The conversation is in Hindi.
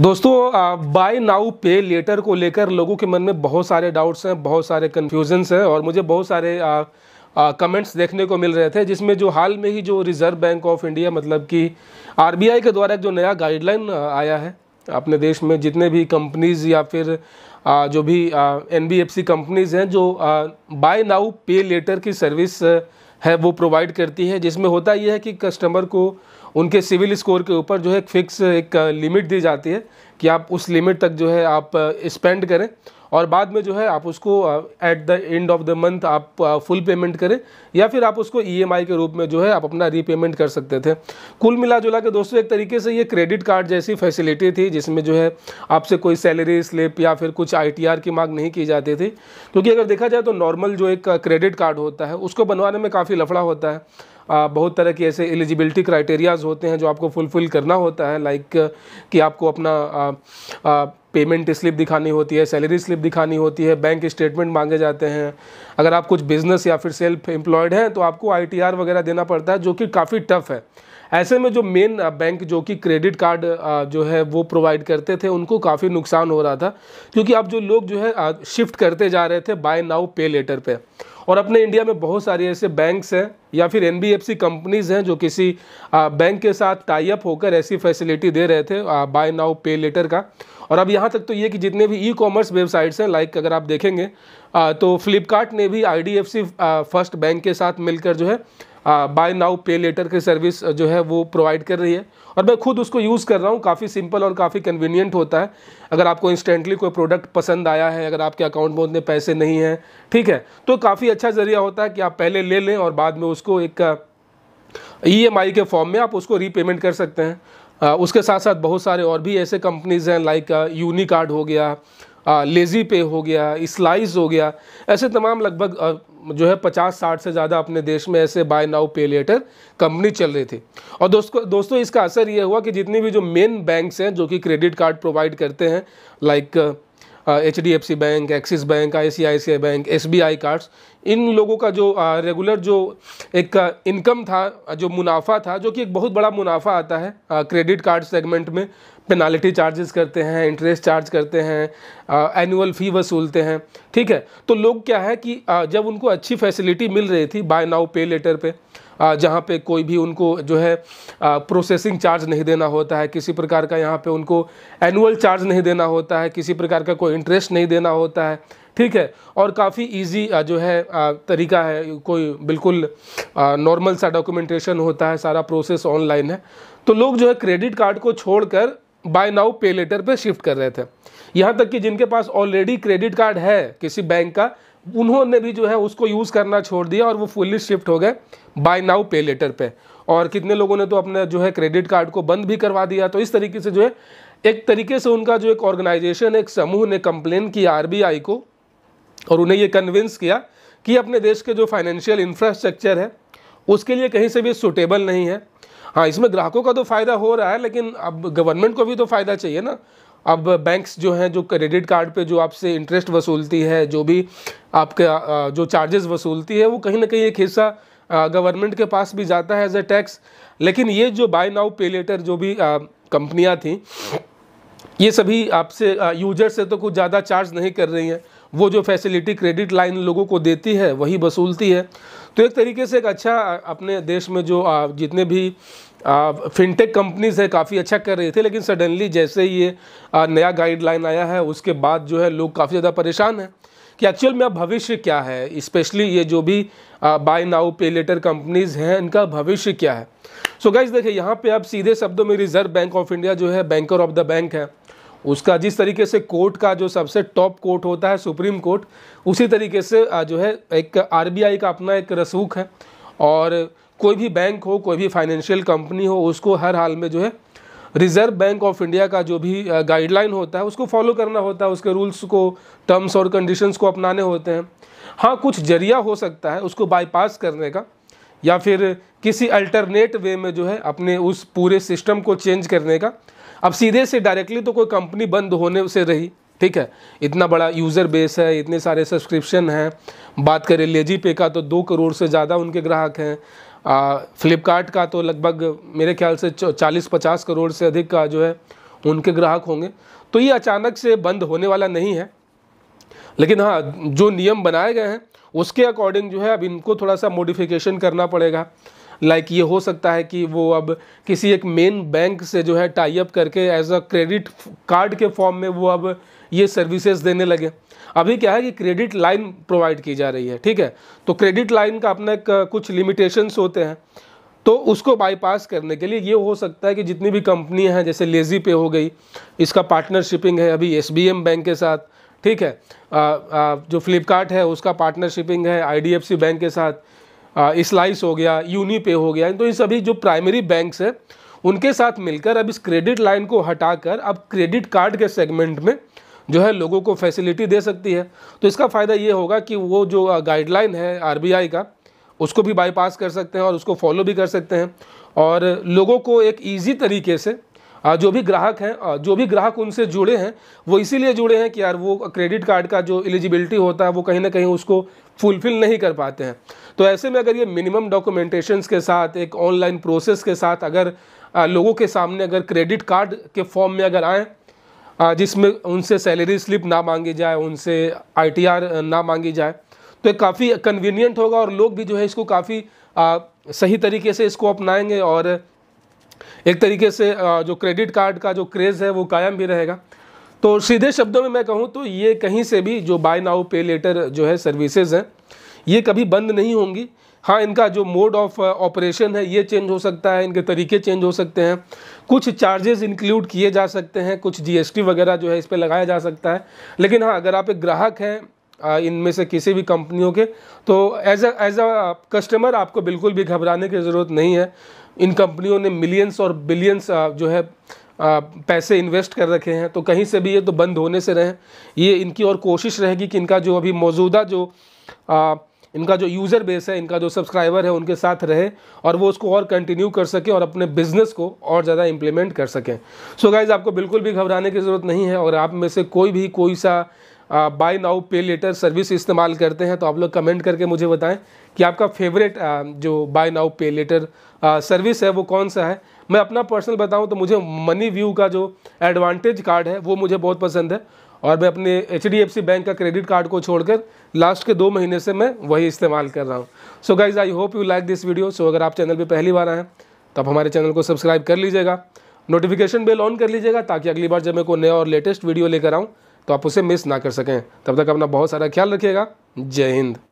दोस्तों बाय नाउ पे लेटर को लेकर लोगों के मन में बहुत सारे डाउट्स हैं बहुत सारे कन्फ्यूजन्स हैं और मुझे बहुत सारे आ, आ, कमेंट्स देखने को मिल रहे थे जिसमें जो हाल में ही जो रिज़र्व बैंक ऑफ इंडिया मतलब कि आरबीआई के द्वारा जो नया गाइडलाइन आया है अपने देश में जितने भी कंपनीज़ या फिर आ, जो भी N B F C companies हैं जो बाय नाउ पे लेटर की सर्विस है वो प्रोवाइड करती है जिसमें होता यह है कि कस्टमर को उनके सिविल स्कोर के ऊपर जो है फिक्स एक लिमिट दी जाती है कि आप उस लिमिट तक जो है आप स्पेंड करें और बाद में जो है आप उसको at the end of the month आप फुल पेमेंट करें या फिर आप उसको ईएमआई e के रूप में जो है आप अपना रीपेमेंट कर सकते थे कुल मिला जुला के दोस्तों एक तरीके से ये क्रेडिट कार्ड जैसी फैसिलिटी थी जिसमें जो है आपसे कोई सैलरी स्लिप या फिर कुछ आई की मांग नहीं की जाती थी क्योंकि अगर देखा जाए तो नॉर्मल जो एक क्रेडिट कार्ड होता है उसको बनवाने में काफ़ी लफड़ा होता है बहुत तरह के ऐसे एलिजिबिलिटी क्राइटेरियाज़ होते हैं जो आपको फुलफ़िल करना होता है लाइक कि आपको अपना पेमेंट स्लिप दिखानी होती है सैलरी स्लिप दिखानी होती है बैंक स्टेटमेंट मांगे जाते हैं अगर आप कुछ बिज़नेस या फिर सेल्फ एम्प्लॉयड हैं तो आपको आई वगैरह देना पड़ता है जो कि काफ़ी टफ है ऐसे में जो मेन बैंक जो कि क्रेडिट कार्ड जो है वो प्रोवाइड करते थे उनको काफ़ी नुकसान हो रहा था क्योंकि अब जो लोग जो है शिफ्ट करते जा रहे थे बाय नाउ पे लेटर पे और अपने इंडिया में बहुत सारे ऐसे बैंक्स हैं या फिर एन कंपनीज़ हैं जो किसी बैंक के साथ टाइप होकर ऐसी फैसिलिटी दे रहे थे बाय नाउ पे लेटर का और अब यहाँ तक तो ये कि जितने भी ई कॉमर्स वेबसाइट्स हैं लाइक अगर आप देखेंगे तो फ्लिपकार्ट ने भी आई फर्स्ट बैंक के साथ मिलकर जो है बाय नाउ पे लेटर की सर्विस जो है वो प्रोवाइड कर रही है और मैं खुद उसको यूज़ कर रहा हूँ काफ़ी सिंपल और काफ़ी कन्वीनियंट होता है अगर आपको इंस्टेंटली कोई प्रोडक्ट पसंद आया है अगर आपके अकाउंट में उतने पैसे नहीं हैं ठीक है तो काफ़ी अच्छा ज़रिया होता है कि आप पहले ले लें और बाद में उसको एक ई e के फॉर्म में आप उसको रीपेमेंट कर सकते हैं उसके साथ साथ बहुत सारे और भी ऐसे कंपनीज़ हैं लाइक यूनिकार्ड हो गया लेज़ी पे हो गया स्लाइस हो गया ऐसे तमाम लगभग जो है पचास साठ से ज़्यादा अपने देश में ऐसे buy now pay later company चल रही थी और दोस्तों दोस्तों इसका असर यह हुआ कि जितनी भी जो मेन बैंक्स हैं जो कि क्रेडिट कार्ड प्रोवाइड करते हैं like H D F C bank Axis bank I C I C I bank S B I cards इन लोगों का जो आ, रेगुलर जो एक इनकम था जो मुनाफा था जो कि एक बहुत बड़ा मुनाफा आता है क्रेडिट कार्ड सेगमेंट में पेनाल्टी चार्जेस करते हैं इंटरेस्ट चार्ज करते हैं एनुअल फ़ी वसूलते हैं ठीक है तो लोग क्या है कि आ, जब उनको अच्छी फैसिलिटी मिल रही थी बाय नाउ पे लेटर पर जहाँ पे कोई भी उनको जो है प्रोसेसिंग चार्ज नहीं देना होता है किसी प्रकार का यहाँ पे उनको एनुअल चार्ज नहीं देना होता है किसी प्रकार का कोई इंटरेस्ट नहीं देना होता है ठीक है और काफ़ी इजी जो है तरीका है कोई बिल्कुल नॉर्मल सा डॉक्यूमेंटेशन होता है सारा प्रोसेस ऑनलाइन है तो लोग जो है क्रेडिट कार्ड को छोड़कर बाय नाउ पे लेटर पे शिफ्ट कर रहे थे यहाँ तक कि जिनके पास ऑलरेडी क्रेडिट कार्ड है किसी बैंक का उन्होंने भी जो है उसको यूज़ करना छोड़ दिया और वो फुल्ली शिफ्ट हो गए बाय नाउ पे लेटर पे और कितने लोगों ने तो अपने जो है क्रेडिट कार्ड को बंद भी करवा दिया तो इस तरीके से जो है एक तरीके से उनका जो एक ऑर्गेनाइजेशन एक समूह ने कंप्लेन किया आर को और उन्हें ये कन्विंस किया कि अपने देश के जो फाइनेंशियल इंफ्रास्ट्रक्चर है उसके लिए कहीं से भी सुटेबल नहीं है हाँ इसमें ग्राहकों का तो फ़ायदा हो रहा है लेकिन अब गवर्नमेंट को भी तो फ़ायदा चाहिए ना अब बैंक्स जो हैं जो क्रेडिट कार्ड पे जो आपसे इंटरेस्ट वसूलती है जो भी आपके जो चार्जेस वसूलती है वो कहीं ना कहीं एक हिस्सा गवर्नमेंट के पास भी जाता है एज ए टैक्स लेकिन ये जो बाय नाउ पे लेटर जो भी कंपनियाँ थी ये सभी आपसे यूजर से तो कुछ ज़्यादा चार्ज नहीं कर रही हैं वो जो फैसिलिटी क्रेडिट लाइन लोगों को देती है वही वसूलती है तो एक तरीके से एक अच्छा अपने देश में जो जितने भी फिनटेक कंपनीज है काफ़ी अच्छा कर रही थी लेकिन सडनली जैसे ये नया गाइडलाइन आया है उसके बाद जो है लोग काफ़ी ज़्यादा परेशान हैं कि एक्चुअल में अब भविष्य क्या है स्पेशली ये जो भी buy now pay later companies हैं इनका भविष्य क्या है सो गाइज देखिए यहाँ पे अब सीधे शब्दों में रिजर्व बैंक ऑफ इंडिया जो है बैंकर ऑफ द बैंक है उसका जिस तरीके से कोर्ट का जो सबसे टॉप कोर्ट होता है सुप्रीम कोर्ट उसी तरीके से जो है एक आरबीआई का अपना एक रसूख है और कोई भी बैंक हो कोई भी फाइनेंशियल कंपनी हो उसको हर हाल में जो है रिज़र्व बैंक ऑफ इंडिया का जो भी गाइडलाइन होता है उसको फॉलो करना होता है उसके रूल्स को टर्म्स और कंडीशंस को अपनाने होते हैं हाँ कुछ जरिया हो सकता है उसको बाईपास करने का या फिर किसी अल्टरनेट वे में जो है अपने उस पूरे सिस्टम को चेंज करने का अब सीधे से डायरेक्टली तो कोई कंपनी बंद होने से रही ठीक है इतना बड़ा यूज़र बेस है इतने सारे सब्सक्रिप्शन हैं बात करें लेजी पे का तो दो करोड़ से ज़्यादा उनके ग्राहक हैं फ्लिपकार्ट का तो लगभग मेरे ख्याल से चालीस पचास करोड़ से अधिक का जो है उनके ग्राहक होंगे तो ये अचानक से बंद होने वाला नहीं है लेकिन हाँ जो नियम बनाए गए हैं उसके अकॉर्डिंग जो है अब इनको थोड़ा सा मोडिफिकेशन करना पड़ेगा लाइक ये हो सकता है कि वो अब किसी एक मेन बैंक से जो है टाई अप करके एज अ क्रेडिट कार्ड के फॉर्म में वो अब ये सर्विसेज देने लगे अभी क्या है कि क्रेडिट लाइन प्रोवाइड की जा रही है ठीक है तो क्रेडिट लाइन का अपना कुछ लिमिटेशंस होते हैं तो उसको बाईपास करने के लिए ये हो सकता है कि जितनी भी कंपनियां हैं जैसे लेजी पे हो गई इसका पार्टनरशिपिंग है अभी एस बैंक के साथ ठीक है आ, आ, जो फ्लिपकार्ट है उसका पार्टनरशिपिंग है आई बैंक के साथ स्लाइस हो गया यूनीपे हो गया तो इन सभी जो प्राइमरी बैंक्स हैं उनके साथ मिलकर अब इस क्रेडिट लाइन को हटाकर अब क्रेडिट कार्ड के सेगमेंट में जो है लोगों को फैसिलिटी दे सकती है तो इसका फ़ायदा ये होगा कि वो जो गाइडलाइन है आर का उसको भी बाईपास कर सकते हैं और उसको फॉलो भी कर सकते हैं और लोगों को एक ईजी तरीके से जो भी ग्राहक हैं जो भी ग्राहक उनसे जुड़े हैं वो इसीलिए जुड़े हैं कि यार वो क्रेडिट कार्ड का जो एलिजिबिलिटी होता है वो कहीं ना कहीं उसको फुलफ़िल नहीं कर पाते हैं तो ऐसे में अगर ये मिनिमम डॉक्यूमेंटेशंस के साथ एक ऑनलाइन प्रोसेस के साथ अगर लोगों के सामने अगर क्रेडिट कार्ड के फॉर्म में अगर आएँ जिसमें उनसे सैलरी स्लिप ना मांगी जाए उनसे आई ना मांगी जाए तो काफ़ी कन्वीनियंट होगा और लोग भी जो है इसको काफ़ी सही तरीके से इसको अपनाएंगे और एक तरीके से जो क्रेडिट कार्ड का जो क्रेज़ है वो कायम भी रहेगा तो सीधे शब्दों में मैं कहूँ तो ये कहीं से भी जो बाय नाउ पे लेटर जो है सर्विसेज हैं ये कभी बंद नहीं होंगी हाँ इनका जो मोड ऑफ ऑपरेशन है ये चेंज हो सकता है इनके तरीके चेंज हो सकते हैं कुछ चार्जेस इंक्लूड किए जा सकते हैं कुछ जीएसटी वगैरह जो है इस पर लगाया जा सकता है लेकिन हाँ अगर आप एक ग्राहक हैं इनमें से किसी भी कंपनियों के तो as a as a customer आपको बिल्कुल भी घबराने की ज़रूरत नहीं है इन कंपनियों ने मिलियंस और बिलियंस जो है पैसे इन्वेस्ट कर रखे हैं तो कहीं से भी ये तो बंद होने से रहें ये इनकी और कोशिश रहेगी कि इनका जो अभी मौजूदा जो आ, इनका जो यूज़र बेस है इनका जो सब्सक्राइबर है उनके साथ रहे और वो उसको और कंटिन्यू कर सकें और अपने बिज़नेस को और ज़्यादा इम्प्लीमेंट कर सकें सो so गाइज़ आपको बिल्कुल भी घबराने की ज़रूरत नहीं है और आप में से कोई भी कोई सा buy now pay later service इस्तेमाल करते हैं तो आप लोग कमेंट करके मुझे बताएं कि आपका फेवरेट जो buy now pay later service है वो कौन सा है मैं अपना पर्सनल बताऊं तो मुझे मनी व्यू का जो एडवांटेज कार्ड है वो मुझे बहुत पसंद है और मैं अपने एच बैंक का क्रेडिट कार्ड को छोड़कर लास्ट के दो महीने से मैं वही इस्तेमाल कर रहा हूँ so guys I hope you like this video so अगर आप चैनल पर पहली बार आएँ तो आप हमारे चैनल को सब्सक्राइब कर लीजिएगा नोटिफिकेशन बेल ऑन कर लीजिएगा ताकि अगली बार जब मैं कोई नया और लेटेस्ट वीडियो लेकर आऊँ तो आप उसे मिस ना कर सकें तब तक अपना बहुत सारा ख्याल रखिएगा जय हिंद